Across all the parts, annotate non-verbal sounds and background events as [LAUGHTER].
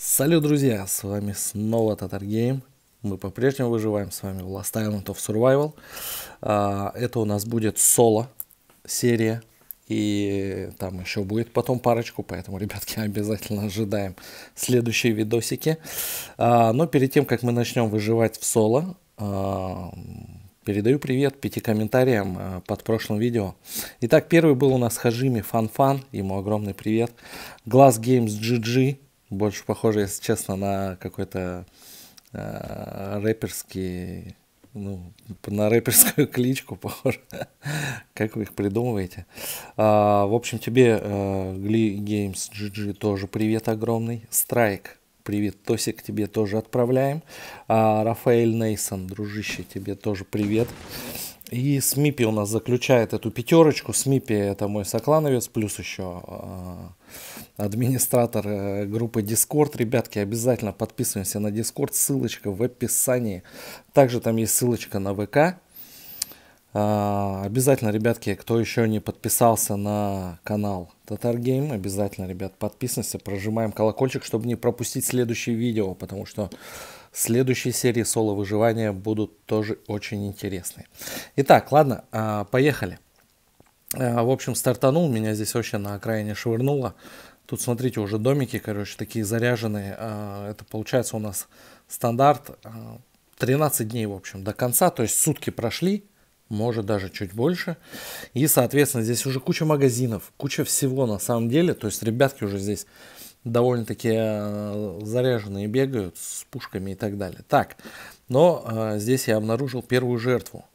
Салют, друзья! С вами снова Татар Гейм. Мы по-прежнему выживаем с вами в Last Island of Survival. А, это у нас будет соло серия. И там еще будет потом парочку, поэтому, ребятки, [LAUGHS] обязательно ожидаем следующие видосики. А, но перед тем, как мы начнем выживать в соло, а, Передаю привет пяти комментариям под прошлым видео. Итак, первый был у нас Хажими Фанфан, ему огромный привет. Глаз Games GG, больше похоже, если честно, на какой-то э, рэперский, ну, на рэперскую [LAUGHS] кличку похоже. как вы их придумываете? А, в общем, тебе, э, Glee Games GG, тоже привет огромный. Страйк, привет, Тосик, тебе тоже отправляем. А, Рафаэль Нейсон, дружище, тебе тоже привет. И Смипи у нас заключает эту пятерочку. Смипи это мой соклановец, плюс еще а, администратор э, группы Discord. Ребятки, обязательно подписываемся на Discord, ссылочка в описании. Также там есть ссылочка на ВК. А, обязательно, ребятки, кто еще не подписался на канал Татаргейм, обязательно, ребят, подписываемся, прожимаем колокольчик, чтобы не пропустить следующие видео, потому что следующие серии соло выживания будут тоже очень интересные. Итак, ладно, а, поехали. Э, в общем, стартанул, меня здесь вообще на окраине швырнуло. Тут, смотрите, уже домики, короче, такие заряженные. Э, это получается у нас стандарт 13 э, дней, в общем, до конца. То есть сутки прошли, может даже чуть больше. И, соответственно, здесь уже куча магазинов, куча всего на самом деле. То есть ребятки уже здесь довольно-таки заряженные бегают с пушками и так далее. Так, но здесь я обнаружил первую жертву.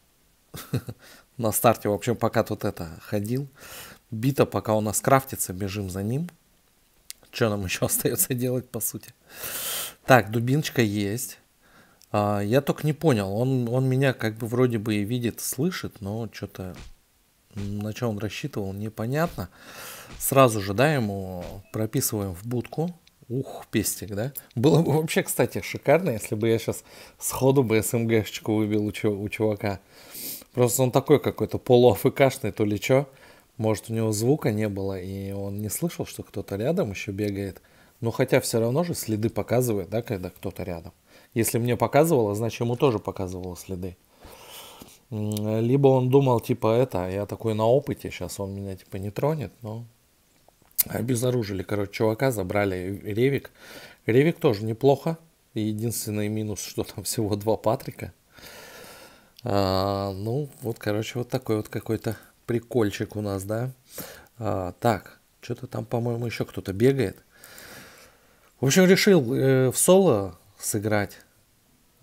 [LAUGHS] на старте. В общем, пока тут это ходил. Бита, пока у нас крафтится, бежим за ним. Что нам [LAUGHS] еще остается делать, по сути? Так, дубиночка есть. А, я только не понял. Он, он меня как бы вроде бы и видит, слышит, но что-то на что он рассчитывал, непонятно. Сразу же, да, ему прописываем в будку. Ух, пестик, да? Было бы вообще, кстати, шикарно, если бы я сейчас сходу бы СМГшечку эм выбил у, у чувака. Просто он такой какой-то полуафкшный, то ли чё. Может, у него звука не было, и он не слышал, что кто-то рядом еще бегает. Но хотя все равно же следы показывает, да, когда кто-то рядом. Если мне показывало, значит, ему тоже показывало следы. Либо он думал, типа, это, я такой на опыте, сейчас он меня, типа, не тронет, но обезоружили, короче, чувака, забрали Ревик. Ревик тоже неплохо. Единственный минус, что там всего два Патрика – а, ну, вот, короче, вот такой вот какой-то прикольчик у нас, да. А, так, что-то там, по-моему, еще кто-то бегает. В общем, решил э, в соло сыграть,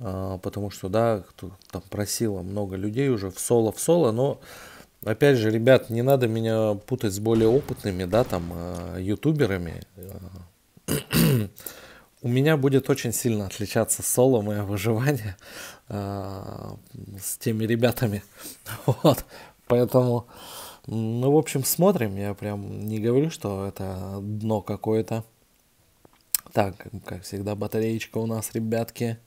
э, потому что, да, кто там просило много людей уже в соло, в соло, но, опять же, ребят, не надо меня путать с более опытными, да, там, а, ютуберами. А, у меня будет очень сильно отличаться соло мое выживание э, с теми ребятами. [LAUGHS] Вот. Поэтому, ну, в общем, смотрим. Я прям не говорю, что это дно какое-то. Так, как всегда, батареечка у нас, ребятки.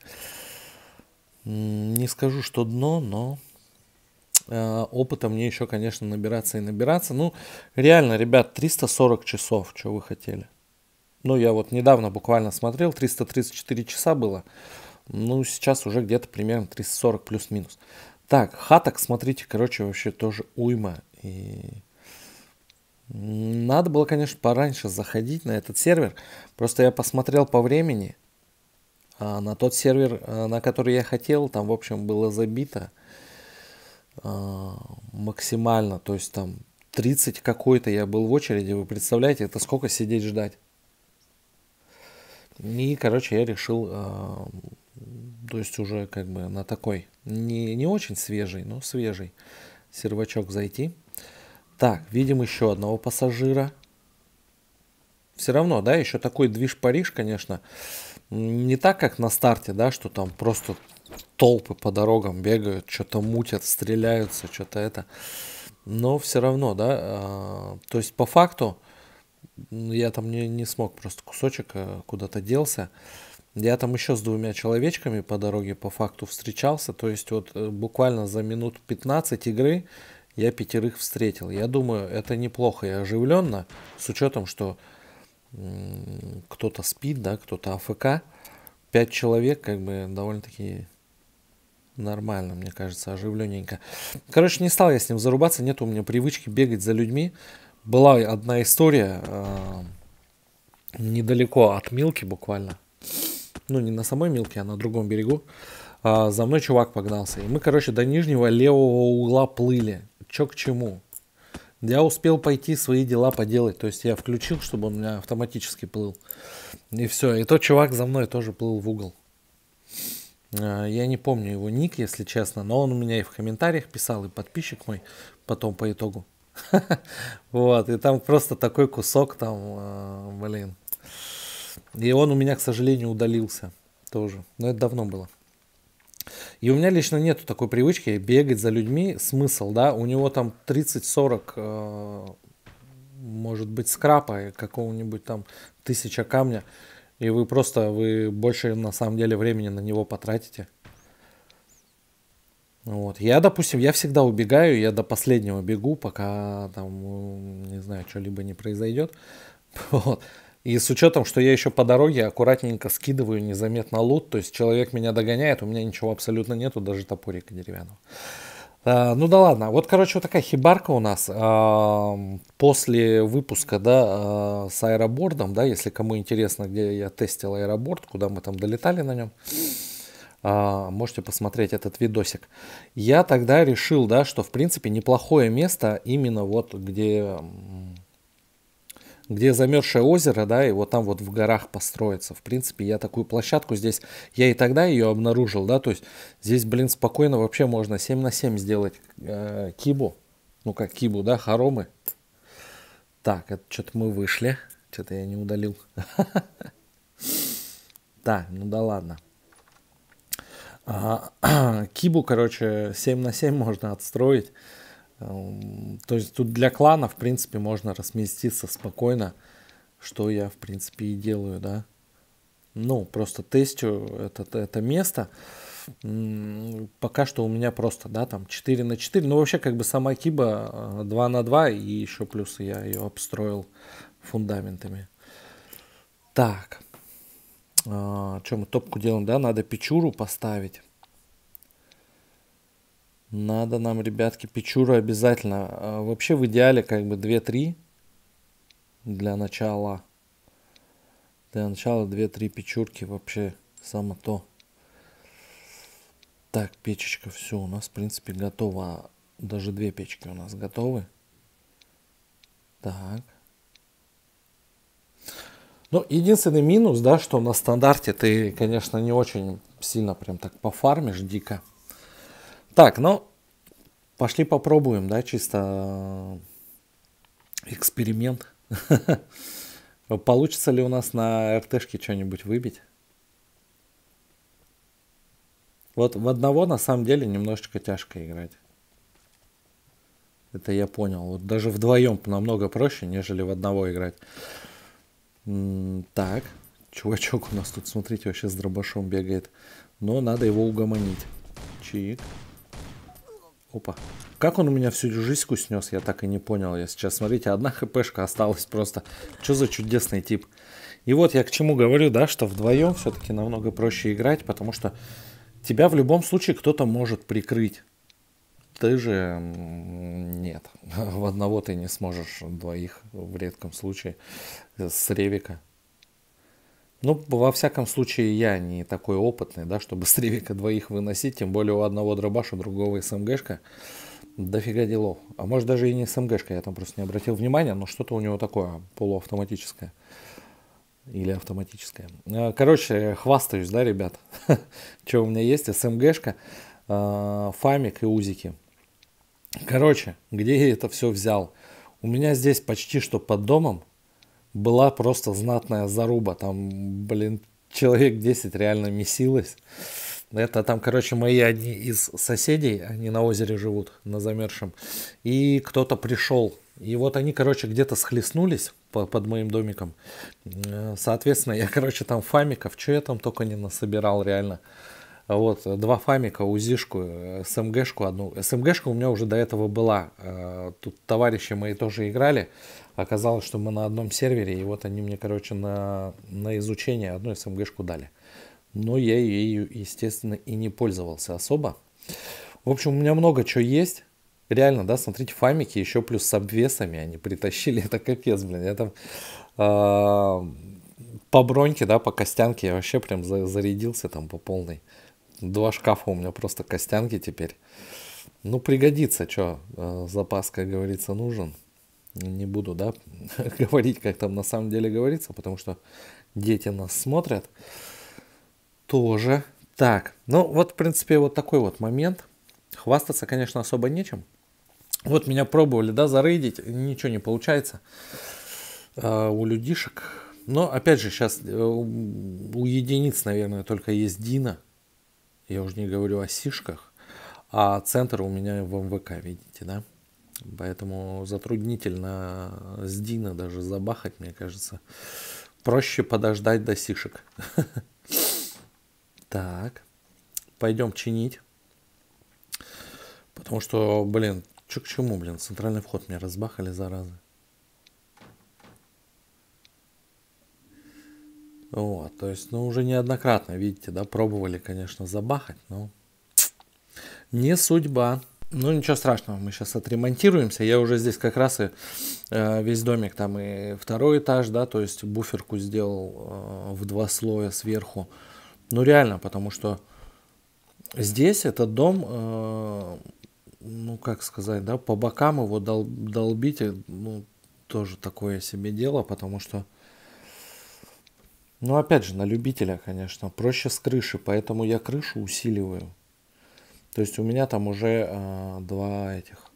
Не скажу, что дно, но э, опыта мне еще, конечно, набираться и набираться. Ну, реально, ребят, 340 часов, что вы хотели. Ну, я вот недавно буквально смотрел, 334 часа было. Ну, сейчас уже где-то примерно 340 плюс-минус. Так, хаток, смотрите, короче, вообще тоже уйма. И... Надо было, конечно, пораньше заходить на этот сервер. Просто я посмотрел по времени. А на тот сервер, а, на который я хотел, там, в общем, было забито а, максимально. То есть там 30 какой-то я был в очереди. Вы представляете, это сколько сидеть ждать? И, короче, я решил, а, то есть уже как бы на такой, не, не очень свежий, но свежий сервачок зайти. Так, видим еще одного пассажира. Все равно, да, еще такой движ Париж, конечно, не так, как на старте, да, что там просто толпы по дорогам бегают, что-то мутят, стреляются, что-то это. Но все равно, да, а, то есть по факту ну, я там не, не смог, просто кусочек э, куда-то делся. Я там еще с двумя человечками по дороге по факту встречался, то есть вот э, буквально за минут 15 игры я пятерых встретил. Я думаю, это неплохо и оживленно, с учетом, что кто-то спит, да, кто-то АФК. Пять человек, как бы, довольно-таки нормально, мне кажется, оживлененько. Короче, не стал я с ним зарубаться, нет у меня привычки бегать за людьми была одна история э, недалеко от Милки буквально. Ну, не на самой Милке, а на другом берегу. Э, за мной чувак погнался. И мы, короче, до нижнего левого угла плыли. Чё к чему? Я успел пойти свои дела поделать. То есть я включил, чтобы он у меня автоматически плыл. И все. И тот чувак за мной тоже плыл в угол. А, я не помню его ник, если честно, но он у меня и в комментариях писал, и подписчик мой потом по итогу. [LAUGHS] Вот, и там просто такой кусок там, э, блин. И он у меня, к сожалению, удалился тоже. Но это давно было. И у меня лично нету такой привычки бегать за людьми. Смысл, да? У него там 30-40, э, может быть, скрапа какого-нибудь там тысяча камня. И вы просто, вы больше на самом деле времени на него потратите. Вот. Я, допустим, я всегда убегаю, я до последнего бегу, пока там, не знаю, что-либо не произойдет. [LAUGHS] Вот. И с учетом, что я еще по дороге аккуратненько скидываю незаметно лут, то есть человек меня догоняет, у меня ничего абсолютно нету, даже топорика деревянного. А, ну да ладно, вот, короче, вот такая хибарка у нас а, после выпуска, да, а, с аэробордом, да, если кому интересно, где я тестил аэроборд, куда мы там долетали на нем. А, можете посмотреть этот видосик. Я тогда решил, да, что в принципе неплохое место именно вот где где замерзшее озеро, да, и вот там вот в горах построится. В принципе, я такую площадку здесь, я и тогда ее обнаружил, да, то есть здесь, блин, спокойно вообще можно 7 на 7 сделать э, кибу, ну как кибу, да, хоромы. Так, это что-то мы вышли, что-то я не удалил. [LAUGHS] Да, ну да ладно. [CLEARS THROAT] Кибу, короче, 7 на 7 можно отстроить. Эм, то есть тут для клана, в принципе, можно разместиться спокойно, что я, в принципе, и делаю, да. Ну, просто тестю это, это место. Пока что у меня просто, да, там 4 на 4. Ну, вообще, как бы сама киба 2 э, на 2, и еще плюс я ее обстроил фундаментами. Так. А, что мы топку делаем, да? Надо печуру поставить. Надо нам, ребятки, печуру обязательно. А, вообще в идеале как бы 2-3 для начала. Для начала 2-3 печурки вообще само то. Так, печечка, все у нас, в принципе, готова. Даже две печки у нас готовы. Так. Ну, единственный минус, да, что на стандарте ты, конечно, не очень сильно прям так пофармишь дико. Так, ну, пошли попробуем, да, чисто э, эксперимент. [LAUGHS] Получится ли у нас на РТшке что-нибудь выбить? Вот в одного на самом деле немножечко тяжко играть. Это я понял. Вот даже вдвоем намного проще, нежели в одного играть. Так, чувачок у нас тут, смотрите, вообще с дробашом бегает. Но надо его угомонить. Чик. Опа. Как он у меня всю жизньку снес, я так и не понял. Я сейчас, смотрите, одна хпшка осталась просто. Что за чудесный тип. И вот я к чему говорю, да, что вдвоем все-таки намного проще играть, потому что тебя в любом случае кто-то может прикрыть ты же нет, [LAUGHS] в одного ты не сможешь, двоих в редком случае с ревика. Ну, во всяком случае, я не такой опытный, да, чтобы с ревика двоих выносить, тем более у одного дробаш, у другого СМГшка. Дофига делов. А может даже и не СМГшка, я там просто не обратил внимания, но что-то у него такое полуавтоматическое. Или автоматическое. Э, короче, хвастаюсь, да, ребят? [LAUGHS] Что у меня есть? СМГшка, э, фамик и узики. Короче, где я это все взял? У меня здесь почти что под домом была просто знатная заруба. Там, блин, человек 10 реально месилось. Это там, короче, мои одни из соседей, они на озере живут, на замерзшем. И кто-то пришел. И вот они, короче, где-то схлестнулись по, под моим домиком. Э, соответственно, я, короче, там фамиков, что я там только не насобирал реально. Вот, два фамика, УЗИшку, СМГшку одну. СМГшка у меня уже до этого была. Э, тут товарищи мои тоже играли. Оказалось, что мы на одном сервере, и вот они мне, короче, на, на изучение одну СМГшку дали. Но я ею, естественно, и не пользовался особо. В общем, у меня много чего есть. Реально, да, смотрите, фамики еще плюс с обвесами они притащили. [LAUGHS] Это капец, блин. Я там э, по броньке, да, по костянке я вообще прям зарядился там по полной. Два шкафа у меня просто костянки теперь. Ну, пригодится, что, э, запас, как говорится, нужен. Не буду, да, [LAUGHS] говорить, как там на самом деле говорится, потому что дети нас смотрят. Тоже. Так, ну вот, в принципе, вот такой вот момент. Хвастаться, конечно, особо нечем. Вот меня пробовали, да, зарейдить, ничего не получается э, у людишек. Но, опять же, сейчас э, у единиц, наверное, только есть Дина – я уже не говорю о сишках, а центр у меня в МВК, видите, да? Поэтому затруднительно с Дина даже забахать, мне кажется. Проще подождать до сишек. [LAUGHS] Так, пойдем чинить. Потому что, блин, что к чему, блин, центральный вход мне разбахали, зараза. Вот, то есть, ну, уже неоднократно, видите, да, пробовали, конечно, забахать, но не судьба. Ну, ничего страшного, мы сейчас отремонтируемся. Я уже здесь как раз и э, весь домик, там и второй этаж, да, то есть буферку сделал э, в два слоя сверху. Ну, реально, потому что здесь этот дом, э, ну, как сказать, да, по бокам его дол долбите, э, ну, тоже такое себе дело, потому что ну, опять же, на любителя, конечно, проще с крыши, поэтому я крышу усиливаю. То есть у меня там уже э, два этих,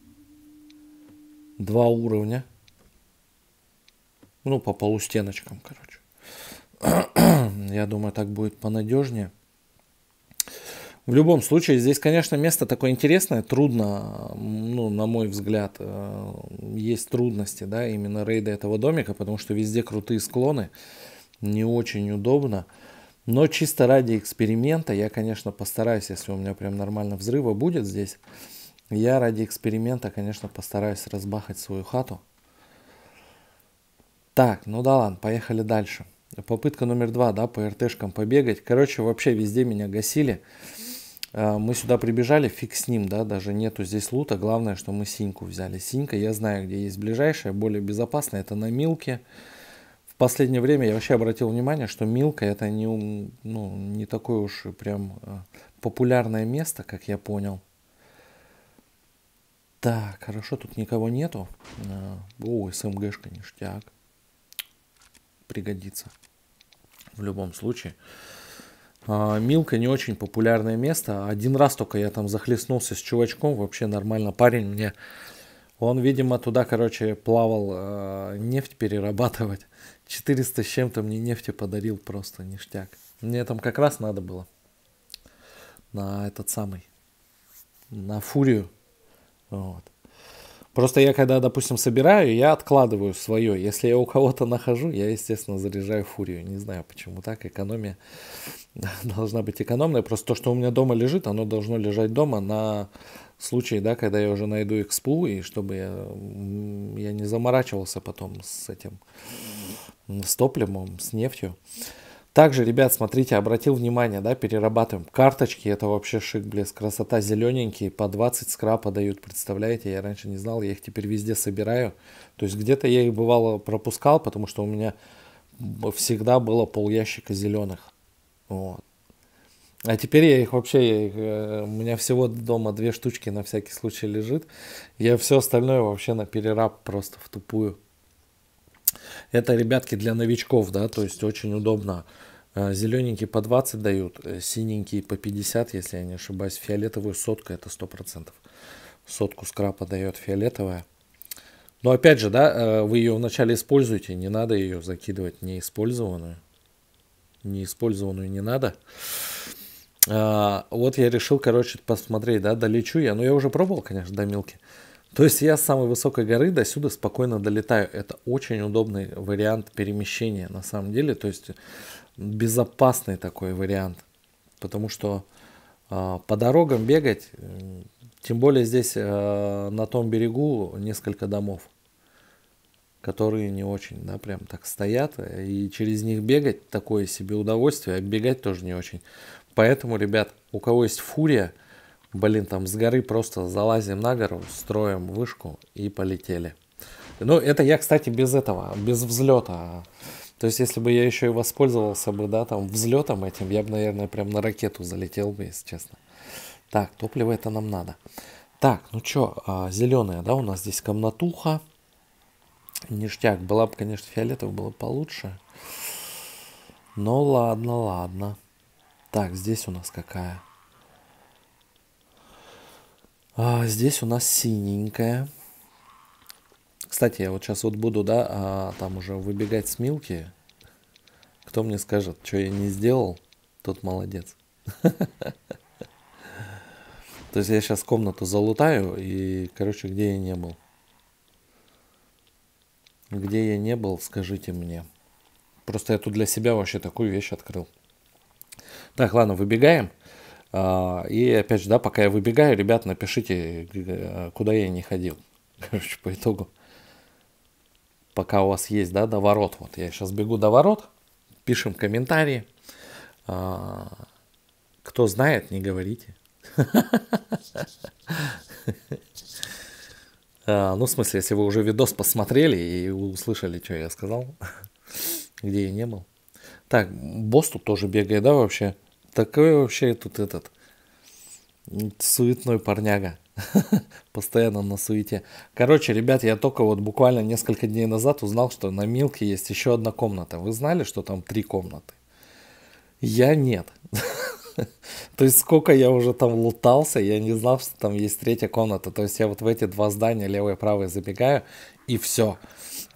два уровня. Ну, по полустеночкам, короче. [CLEARS THROAT] я думаю, так будет понадежнее. В любом случае, здесь, конечно, место такое интересное, трудно, ну, на мой взгляд, э, есть трудности, да, именно рейда этого домика, потому что везде крутые склоны не очень удобно. Но чисто ради эксперимента, я, конечно, постараюсь, если у меня прям нормально взрыва будет здесь, я ради эксперимента, конечно, постараюсь разбахать свою хату. Так, ну да ладно, поехали дальше. Попытка номер два, да, по РТшкам побегать. Короче, вообще везде меня гасили. А, мы сюда прибежали, фиг с ним, да, даже нету здесь лута. Главное, что мы синьку взяли. Синька, я знаю, где есть ближайшая, более безопасная, это на Милке последнее время я вообще обратил внимание, что Милка это не, ну, не такое уж прям э, популярное место, как я понял. Так, хорошо, тут никого нету. Э, о, СМГшка, ништяк. Пригодится. В любом случае. А, Милка не очень популярное место. Один раз только я там захлестнулся с чувачком. Вообще нормально. Парень мне он, видимо, туда, короче, плавал э, нефть перерабатывать. 400 [LAUGHS] с чем-то мне нефти подарил просто ништяк. Мне там как раз надо было. На этот самый. На фурию. Вот. Просто я когда, допустим, собираю, я откладываю свое. Если я у кого-то нахожу, я, естественно, заряжаю фурию. Не знаю, почему так. Экономия [LAUGHS] должна быть экономная. Просто то, что у меня дома лежит, оно должно лежать дома на случай, да, когда я уже найду эксплу, и чтобы я, я не заморачивался потом с этим, с топливом, с нефтью. Также, ребят, смотрите, обратил внимание, да, перерабатываем. Карточки, это вообще шик, блеск, красота, зелененькие, по 20 скрапа дают, представляете, я раньше не знал, я их теперь везде собираю. То есть где-то я их бывало пропускал, потому что у меня всегда было пол ящика зеленых. Вот. А теперь я их вообще, я их, э, у меня всего дома две штучки на всякий случай лежит. Я все остальное вообще на перераб просто в тупую. Это, ребятки, для новичков, да, то есть очень удобно. Э, Зелененькие по 20 дают, э, синенькие по 50, если я не ошибаюсь. Фиолетовую сотку это 100%. Сотку скрапа дает фиолетовая. Но опять же, да, вы ее вначале используете, не надо ее закидывать неиспользованную. Неиспользованную не надо. А, вот я решил, короче, посмотреть, да, долечу я. Но ну, я уже пробовал, конечно, до Милки. То есть я с самой высокой горы до сюда спокойно долетаю. Это очень удобный вариант перемещения на самом деле. То есть безопасный такой вариант. Потому что э, по дорогам бегать, тем более здесь э, на том берегу несколько домов, которые не очень, да, прям так стоят. И через них бегать такое себе удовольствие, а бегать тоже не очень. Поэтому, ребят, у кого есть фурия, блин, там с горы просто залазим на гору, строим вышку и полетели. Ну, это я, кстати, без этого, без взлета. То есть, если бы я еще и воспользовался бы, да, там, взлетом этим, я бы, наверное, прям на ракету залетел бы, если честно. Так, топливо это нам надо. Так, ну что, а, зеленая, да, у нас здесь комнатуха. Ништяк. Была бы, конечно, фиолетовая, было бы получше. Но ладно, ладно. Так, здесь у нас какая? А, здесь у нас синенькая. Кстати, я вот сейчас вот буду, да, а, там уже выбегать с Милки. Кто мне скажет, что я не сделал, тот молодец. [LAUGHS] То есть я сейчас комнату залутаю и, короче, где я не был. Где я не был, скажите мне. Просто я тут для себя вообще такую вещь открыл. Так, ладно, выбегаем. А, и опять же, да, пока я выбегаю, ребят, напишите, э, куда я не ходил. [LAUGHS] Короче, по итогу. Пока у вас есть, да, до ворот. Вот я сейчас бегу до ворот. Пишем комментарии. А, кто знает, не говорите. [LAUGHS] А, ну, в смысле, если вы уже видос посмотрели и услышали, что я сказал, [LAUGHS] где я не был. Так, босс тут тоже бегает, да, вообще? Такой вообще тут этот суетной парняга. [LAUGHS] Постоянно на суете. Короче, ребят, я только вот буквально несколько дней назад узнал, что на Милке есть еще одна комната. Вы знали, что там три комнаты? Я нет. [LAUGHS] То есть сколько я уже там лутался, я не знал, что там есть третья комната. То есть я вот в эти два здания, левое и правое, забегаю, и все.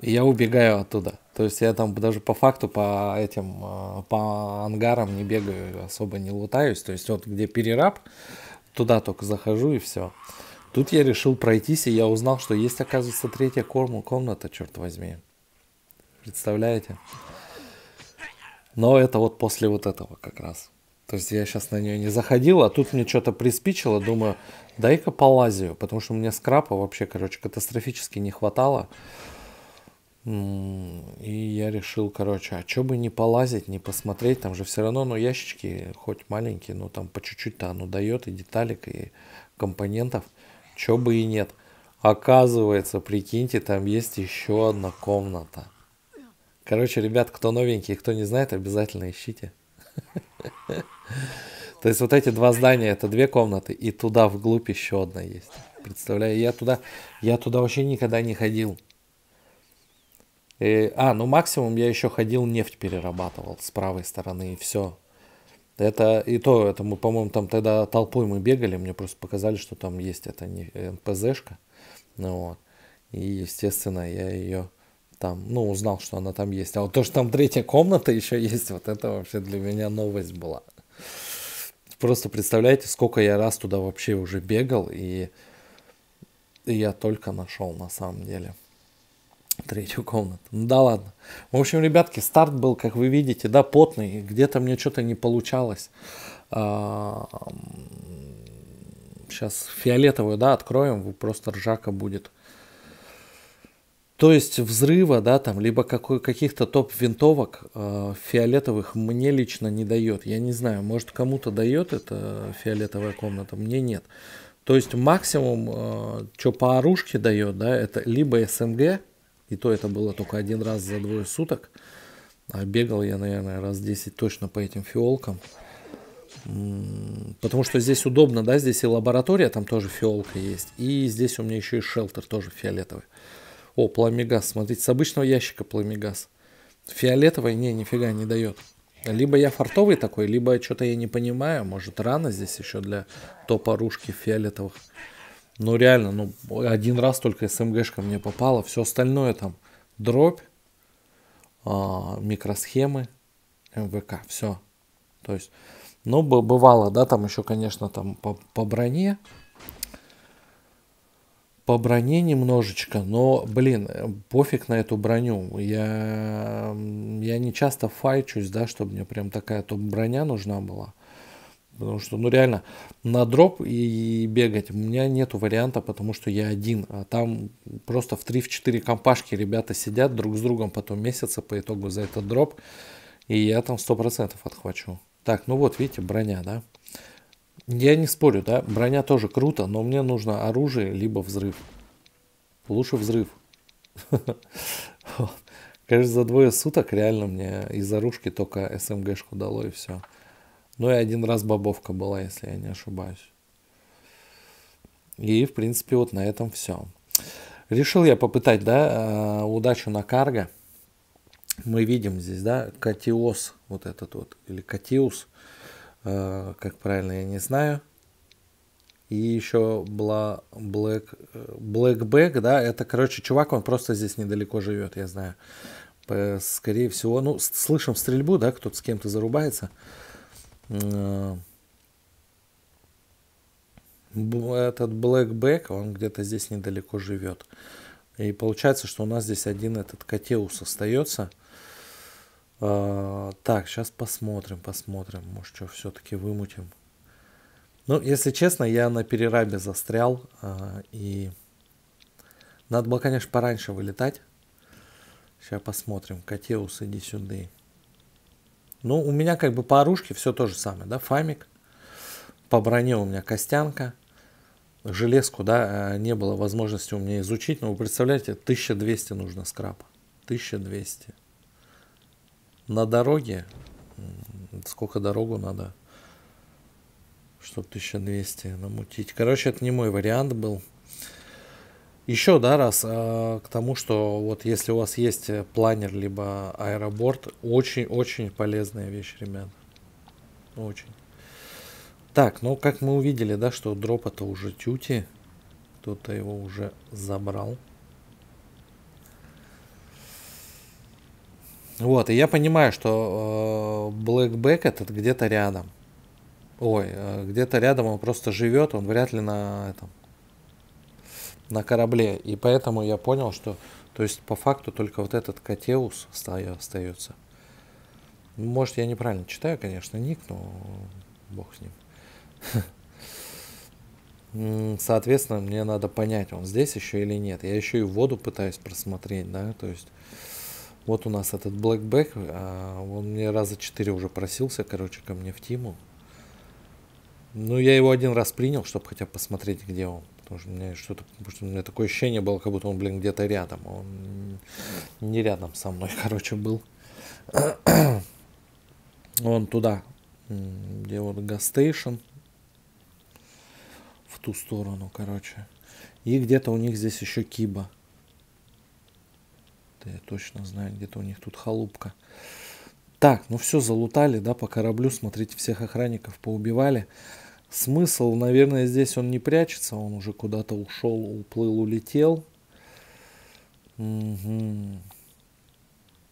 Я убегаю оттуда. То есть я там даже по факту по этим, э, по ангарам не бегаю, особо не лутаюсь. То есть вот где перераб, туда только захожу и все. Тут я решил пройтись, и я узнал, что есть, оказывается, третья корму комната, черт возьми. Представляете? Но это вот после вот этого как раз. То есть я сейчас на нее не заходил, а тут мне что-то приспичило, думаю, дай-ка полазию, потому что мне скрапа вообще, короче, катастрофически не хватало. И я решил, короче, а чё бы не полазить, не посмотреть, там же все равно, ну, ящички, хоть маленькие, но там по чуть-чуть-то оно дает и деталек, и компонентов, чё бы и нет. Оказывается, прикиньте, там есть еще одна комната. Короче, ребят, кто новенький, кто не знает, обязательно ищите. То есть вот эти два здания, это две комнаты, и туда вглубь еще одна есть. Представляю, я туда, я туда вообще никогда не ходил. И, а, ну максимум я еще ходил, нефть перерабатывал с правой стороны, и все. Это и то, это мы, по-моему, там тогда толпой мы бегали, мне просто показали, что там есть эта не НПЗшка. Ну, вот. И, естественно, я ее там, ну, узнал, что она там есть. А вот то, что там третья комната еще есть, вот это вообще для меня новость была. Просто представляете, сколько я раз туда вообще уже бегал, и, и я только нашел на самом деле третью комнату. Ну да ладно. В общем, ребятки, старт был, как вы видите, да, потный. Где-то мне что-то не получалось. Сейчас а, фиолетовую, да, откроем, просто ржака будет. То есть взрыва, да, там, либо какой, каких-то топ-винтовок э, фиолетовых мне лично не дает. Я не знаю, может кому-то дает эта фиолетовая комната, мне нет. То есть максимум, э, что по оружке дает, да, это либо СМГ, и то это было только один раз за двое суток. А бегал я, наверное, раз 10 точно по этим фиолкам. Потому что здесь удобно, да, здесь и лаборатория, там тоже фиолка есть. И здесь у меня еще и шелтер тоже фиолетовый. О, пламегаз, смотрите, с обычного ящика пламегаз. Фиолетовый, не, нифига не дает. Либо я фартовый такой, либо что-то я не понимаю. Может, рано здесь еще для топорушки фиолетовых. Ну реально, ну один раз только СМГшка мне попала, все остальное там дробь, а, микросхемы, МВК, все. То есть, ну бывало, да, там еще, конечно, там по, по броне, по броне немножечко, но, блин, э, пофиг на эту броню. Я, я не часто файчусь, да, чтобы мне прям такая топ-броня нужна была. Потому что, ну реально, на дроп и бегать у меня нету варианта, потому что я один. А там просто в 3-4 компашки ребята сидят друг с другом потом месяца по итогу за этот дроп. И я там 100% отхвачу. Так, ну вот, видите, броня, да? Я не спорю, да, броня тоже круто, но мне нужно оружие, либо взрыв. Лучше взрыв. [LAUGHS] Кажется, за двое суток реально мне из оружки только СМГшку дало и все. Ну и один раз бобовка была, если я не ошибаюсь. И, в принципе, вот на этом все. Решил я попытать, да, э, удачу на карго. Мы видим здесь, да, катиос, вот этот вот, или катиус, э, как правильно, я не знаю. И еще бла, Black, Blackback, да, это, короче, чувак, он просто здесь недалеко живет, я знаю. Э, скорее всего, ну, слышим стрельбу, да, кто-то с кем-то зарубается. Э, этот Blackback, он где-то здесь недалеко живет. И получается, что у нас здесь один этот Котеус остается. Э, так, сейчас посмотрим, посмотрим. Может, что все-таки вымутим. Ну, если честно, я на перерабе застрял. Э, и надо было, конечно, пораньше вылетать. Сейчас посмотрим. Котеус, иди сюда. Ну, у меня как бы по оружке все то же самое, да, фамик. По броне у меня костянка. Железку, да, э, не было возможности у меня изучить, но вы представляете, 1200 нужно скрапа. 1200. На дороге, сколько дорогу надо, чтобы 1200 намутить. Короче, это не мой вариант был. Еще, да, раз э, к тому, что вот если у вас есть э, планер либо аэроборт, очень-очень полезная вещь, ребят. Очень. Так, ну как мы увидели, да, что дропа то уже тюти. Кто-то его уже забрал. Вот, и я понимаю, что э, Blackback этот где-то рядом. Ой, э, где-то рядом он просто живет, он вряд ли на этом на корабле. И поэтому я понял, что то есть по факту только вот этот котеус остается. Может, я неправильно читаю, конечно, ник, но бог с ним. Соответственно, мне надо понять, он здесь еще или нет. Я еще и воду пытаюсь просмотреть, да, то есть вот у нас этот Blackback, а, он мне раза четыре уже просился, короче, ко мне в Тиму. Ну, я его один раз принял, чтобы хотя бы посмотреть, где он. Потому что меня что-то, потому что у меня такое ощущение было, как будто он, блин, где-то рядом. Он не рядом со мной, [LAUGHS] короче, был. он туда, где вот гастейшн, в ту сторону, короче. И где-то у них здесь еще киба. Это я точно знаю, где-то у них тут халупка. Так, ну все, залутали, да, по кораблю, смотрите, всех охранников поубивали. Смысл, наверное, здесь он не прячется, он уже куда-то ушел, уплыл, улетел. Угу.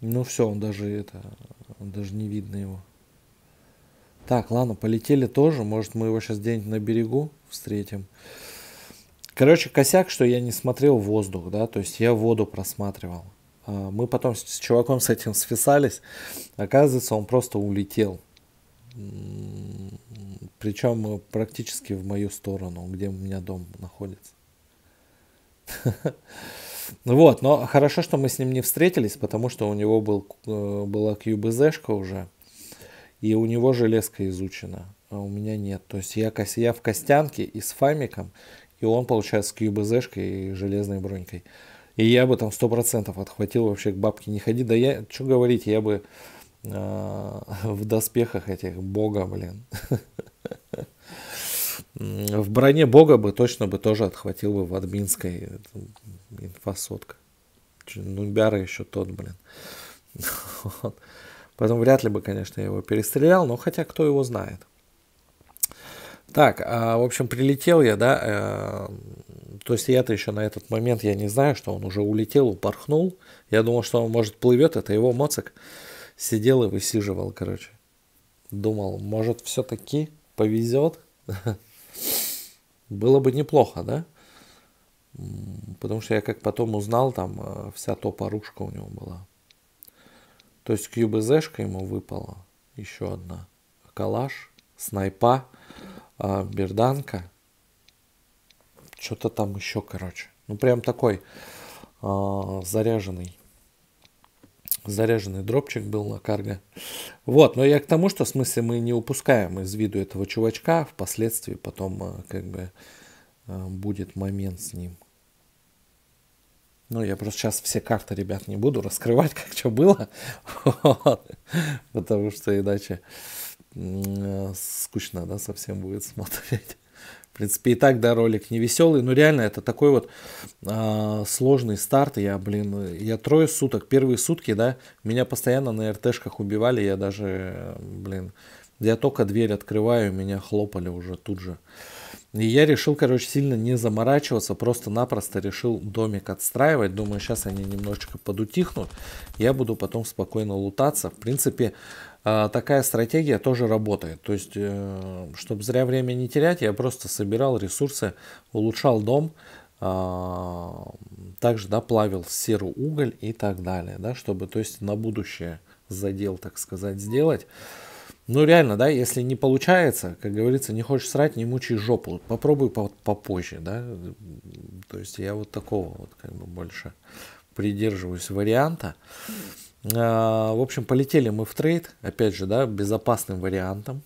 Ну все, он даже это, он даже не видно его. Так, ладно, полетели тоже. Может, мы его сейчас где-нибудь на берегу встретим. Короче, косяк, что я не смотрел воздух, да, то есть я воду просматривал. А, мы потом с чуваком с этим списались. Оказывается, он просто улетел. Причем э, практически в мою сторону, где у меня дом находится. [LAUGHS] Вот, но хорошо, что мы с ним не встретились, потому что у него был, э, была QBZ-шка уже, и у него железка изучена, а у меня нет. То есть я, я в костянке и с фамиком, и он, получается, с QBZ-шкой и железной бронькой. И я бы там 100% отхватил вообще к бабке. Не ходи, да я, что говорить, я бы Э, [LAUGHS] в доспехах этих бога, блин. [LAUGHS] В броне бога бы точно бы тоже отхватил бы в админской э, инфосотка. Ну, Нубяра еще тот, блин. [LAUGHS] Вот. Поэтому вряд ли бы, конечно, я его перестрелял, но хотя кто его знает. Так, а, в общем, прилетел я, да, э, то есть я-то еще на этот момент, я не знаю, что он уже улетел, упорхнул. Я думал, что он, может, плывет, это его моцик. Сидел и высиживал, короче. Думал, может, все-таки повезет. Было бы неплохо, да? Потому что я как потом узнал, там э, вся топорушка у него была. То есть QBZ-шка ему выпала. Еще одна. Калаш, снайпа, а, берданка. Что-то там еще, короче. Ну, прям такой а, заряженный заряженный дропчик был на карго. Вот, но я к тому, что в смысле мы не упускаем из виду этого чувачка, впоследствии потом э, как бы э, будет момент с ним. Ну, я просто сейчас все карты, ребят, не буду раскрывать, [LAUGHS] как что было, вот. потому что иначе э, скучно, да, совсем будет смотреть принципе, и так, да, ролик не веселый, но реально это такой вот э, сложный старт. Я, блин, я трое суток, первые сутки, да, меня постоянно на РТшках убивали, я даже, блин, я только дверь открываю, меня хлопали уже тут же. И я решил, короче, сильно не заморачиваться, просто-напросто решил домик отстраивать. Думаю, сейчас они немножечко подутихнут, я буду потом спокойно лутаться. В принципе, а, такая стратегия тоже работает. То есть, э, чтобы зря время не терять, я просто собирал ресурсы, улучшал дом, а, также да, плавил серу уголь и так далее, да, чтобы то есть на будущее задел, так сказать, сделать. Ну реально, да, если не получается, как говорится, не хочешь срать, не мучай жопу, попробуй попозже, да. То есть я вот такого вот как бы больше придерживаюсь варианта. А, в общем, полетели мы в трейд, опять же, да, безопасным вариантом.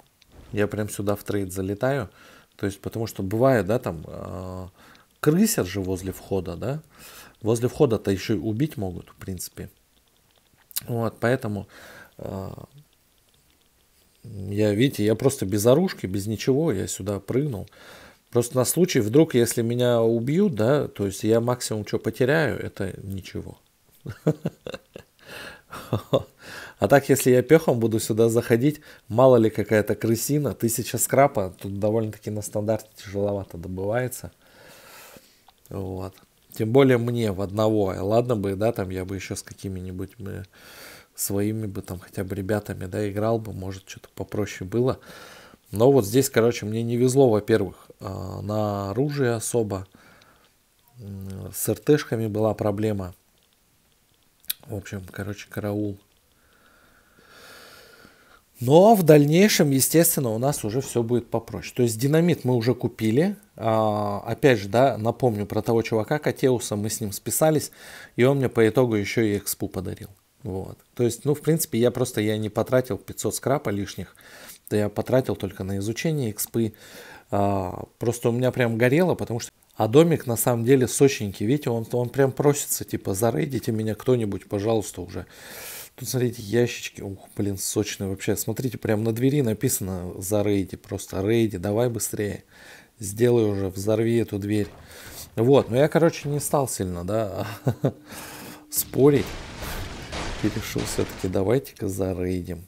Я прям сюда в трейд залетаю. То есть, потому что бывает, да, там а, крысят же возле входа, да. Возле входа-то еще и убить могут, в принципе. Вот, поэтому а, я, видите, я просто без оружки, без ничего, я сюда прыгнул. Просто на случай, вдруг, если меня убьют, да, то есть я максимум что потеряю, это ничего. [LAUGHS] [LAUGHS] А так, если я пехом буду сюда заходить, мало ли какая-то крысина, тысяча скрапа, тут довольно-таки на стандарте тяжеловато добывается. Вот. Тем более мне в одного. Ладно бы, да, там я бы еще с какими-нибудь своими бы там хотя бы ребятами, да, играл бы, может, что-то попроще было. Но вот здесь, короче, мне не везло, во-первых, а, на оружие особо. С РТшками была проблема. В общем, короче, караул. Но в дальнейшем, естественно, у нас уже все будет попроще. То есть динамит мы уже купили. А, опять же, да, напомню про того чувака Катеуса, мы с ним списались, и он мне по итогу еще и экспу подарил. Вот. То есть, ну, в принципе, я просто я не потратил 500 скрапа лишних, да я потратил только на изучение экспы. А, просто у меня прям горело, потому что а домик на самом деле сочненький, видите, он, он прям просится, типа, зарейдите меня кто-нибудь, пожалуйста, уже. Тут, смотрите, ящички, ух, блин, сочные вообще. Смотрите, прям на двери написано «Зарейди», просто «Рейди», давай быстрее. Сделай уже, взорви эту дверь. Вот, но я, короче, не стал сильно, да, [LAUGHS] спорить. И решил все-таки давайте-ка зарейдим.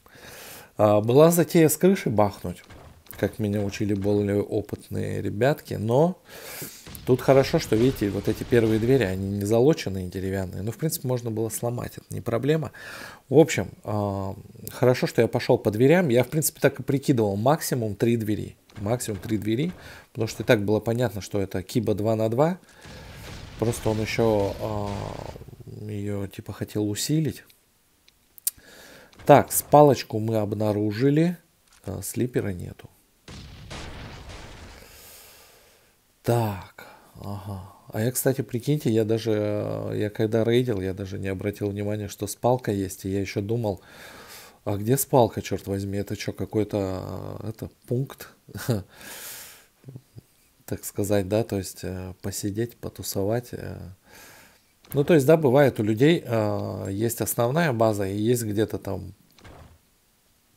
А, была затея с крыши бахнуть, как меня учили более опытные ребятки, но Тут хорошо, что, видите, вот эти первые двери, они не залоченные, деревянные. Ну, в принципе, можно было сломать, это не проблема. В общем, а, хорошо, что я пошел по дверям. Я, в принципе, так и прикидывал, максимум три двери. Максимум три двери, потому что и так было понятно, что это Киба 2 на 2. Просто он еще а, ее, типа, хотел усилить. Так, с палочку мы обнаружили. Э, слипера нету. Так. Ага. А я, кстати, прикиньте, я даже, э, я когда рейдил, я даже не обратил внимания, что спалка есть, и я еще думал, а где спалка, черт возьми, это что, какой-то, э, это, пункт, [LAUGHS] так сказать, да, то есть э, посидеть, потусовать. Ну, то есть, да, бывает у людей есть основная база и есть где-то там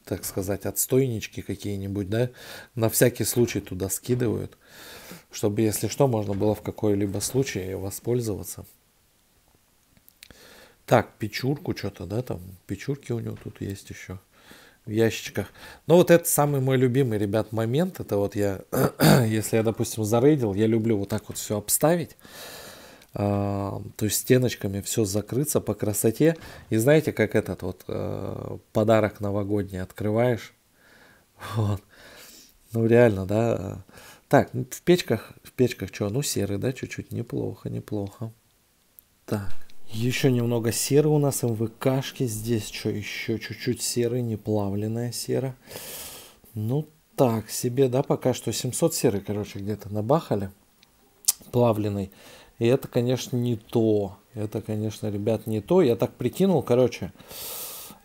так сказать, отстойнички какие-нибудь, да, на всякий случай туда скидывают. Uh, чтобы, если что, можно было в какой-либо случае воспользоваться. Так, печурку что-то, да, там, печурки у него тут есть еще в ящичках. Но ну, вот это самый мой любимый, ребят, момент. Это вот я, [CLEARS THROAT] если я, допустим, зарейдил, я люблю вот так вот все обставить. А, то есть стеночками все закрыться по красоте. И знаете, как этот вот а, подарок новогодний открываешь? [LAUGHS] Вот. Ну реально, да. Так, ну, в печках, в печках что? Ну, серый, да, чуть-чуть. Неплохо, неплохо. Так, еще немного серы у нас, МВКшки. Здесь что еще? Чуть-чуть серый, неплавленная сера. Ну, так себе, да, пока что 700 серы, короче, где-то набахали. Плавленый. И это, конечно, не то. Это, конечно, ребят, не то. Я так прикинул, короче,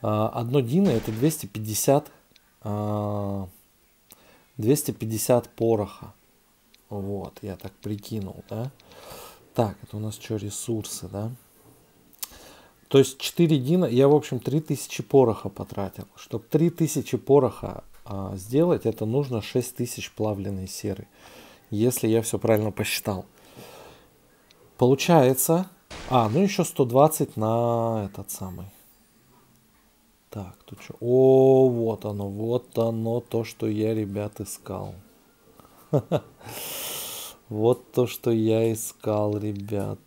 а, одно Дина это 250 250 пороха. Вот, я так прикинул, да. Так, это у нас что, ресурсы, да? То есть 4 дина, я, в общем, 3000 пороха потратил. Чтобы 3000 пороха а, сделать, это нужно 6000 плавленной серы. Если я все правильно посчитал. Получается... А, ну еще 120 на этот самый... Так, тут что? О, вот оно, вот оно, то, что я, ребят, искал. [LAUGHS] Вот то, что я искал, ребята.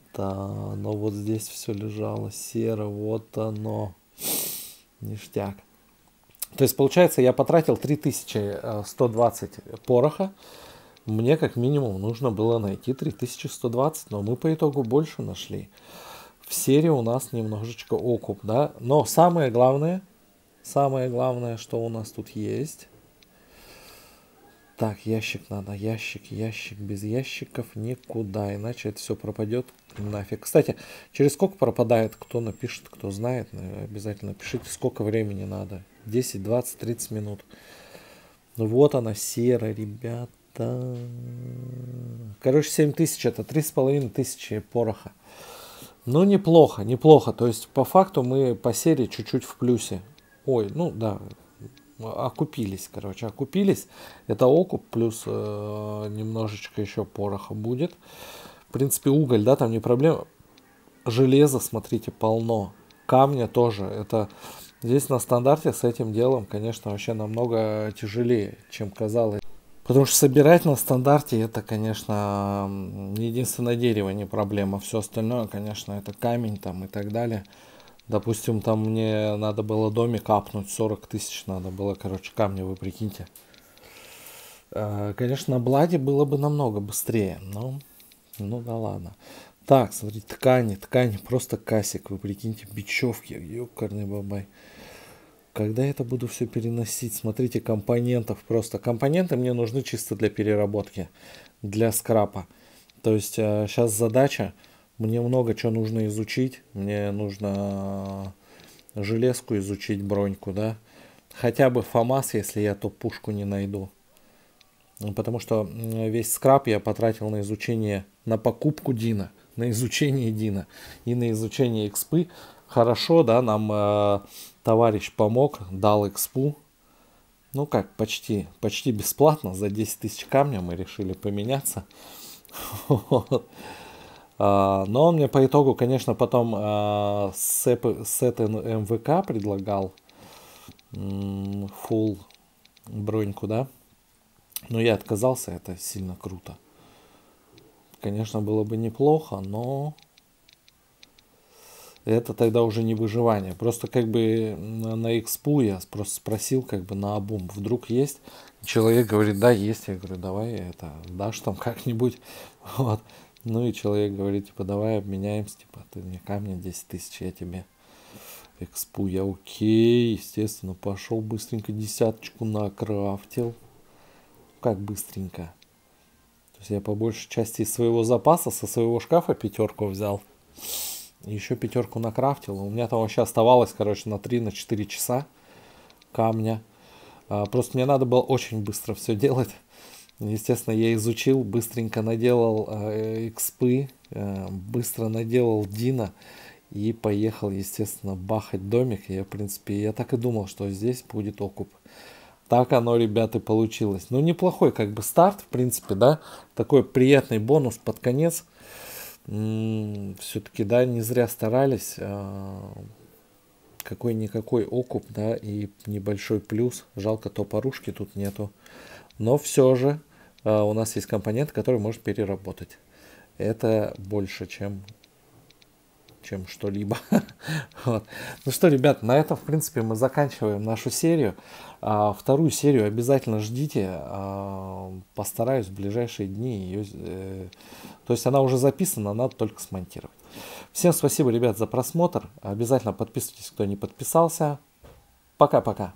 Но вот здесь все лежало серо, вот оно. Ништяк. То есть, получается, я потратил 3120 э, пороха. Мне как минимум нужно было найти 3120, но мы по итогу больше нашли. В серии у нас немножечко окуп, да. Но самое главное, Самое главное, что у нас тут есть. Так, ящик надо, ящик, ящик. Без ящиков никуда, иначе это все пропадет нафиг. Кстати, через сколько пропадает, кто напишет, кто знает, ну, обязательно пишите, сколько времени надо. 10, 20, 30 минут. Ну Вот она, серая, ребята. Короче, 7 тысяч, это три с половиной тысячи пороха. Ну, неплохо, неплохо. То есть, по факту мы по серии чуть-чуть в плюсе. Ой, ну да, окупились, короче, окупились. Это окуп плюс э, немножечко еще пороха будет. В принципе, уголь, да, там не проблема. Железо, смотрите, полно. Камня тоже. Это здесь на стандарте с этим делом, конечно, вообще намного тяжелее, чем казалось. Потому что собирать на стандарте это, конечно, единственное дерево, не проблема. Все остальное, конечно, это камень там и так далее. Допустим, там мне надо было домик капнуть, 40 тысяч надо было, короче, камни, вы прикиньте. Э, конечно, на Бладе было бы намного быстрее, но ну да ладно. Так, смотрите, ткани, ткани, просто касик, вы прикиньте, бечевки, ёкарный бабай. Когда я это буду все переносить? Смотрите, компонентов просто. Компоненты мне нужны чисто для переработки, для скрапа. То есть сейчас э, задача мне много чего нужно изучить. Мне нужно э, железку изучить, броньку, да. Хотя бы ФАМАС, если я то пушку не найду. Ну, потому что весь скраб я потратил на изучение, на покупку Дина, на изучение Дина и на изучение экспы. Хорошо, да, нам э, товарищ помог, дал экспу. Ну как, почти, почти бесплатно, за 10 тысяч камня мы решили поменяться. [LAUGHS] Вот. А, но он мне по итогу, конечно, потом а, сет МВК предлагал фул броньку, да. Но я отказался, это сильно круто. Конечно, было бы неплохо, но это тогда уже не выживание. Просто как бы на экспу я просто спросил как бы на обум, вдруг есть. Человек говорит, да, есть. Я говорю, давай это дашь там [LAUGHS] как-нибудь. Вот. Ну и человек говорит, типа, давай обменяемся, типа, «А ты мне камни 10 тысяч, я тебе экспу. Я окей, естественно, пошел быстренько десяточку накрафтил. Как быстренько? То есть я по большей части из своего запаса, со своего шкафа пятерку взял. Еще пятерку накрафтил. У меня там вообще оставалось, короче, на 3-4 на часа камня. А, просто мне надо было очень быстро все делать. Естественно, я изучил, быстренько наделал э, экспы, э, быстро наделал Дина и поехал, естественно, бахать домик. Я, в принципе, я так и думал, что здесь будет окуп. Так оно, ребята, получилось. Ну, неплохой как бы старт, в принципе, да. Такой приятный бонус под конец. Все-таки, да, не зря старались. Э, какой-никакой окуп, да, и небольшой плюс. Жалко, то порушки тут нету. Но все же а, у нас есть компонент, который может переработать. Это больше, чем чем что-либо. [LAUGHS] вот. Ну что, ребят, на этом, в принципе, мы заканчиваем нашу серию. А, вторую серию обязательно ждите. А, постараюсь в ближайшие дни ее... Э, то есть она уже записана, надо только смонтировать. Всем спасибо, ребят, за просмотр. Обязательно подписывайтесь, кто не подписался. Пока-пока.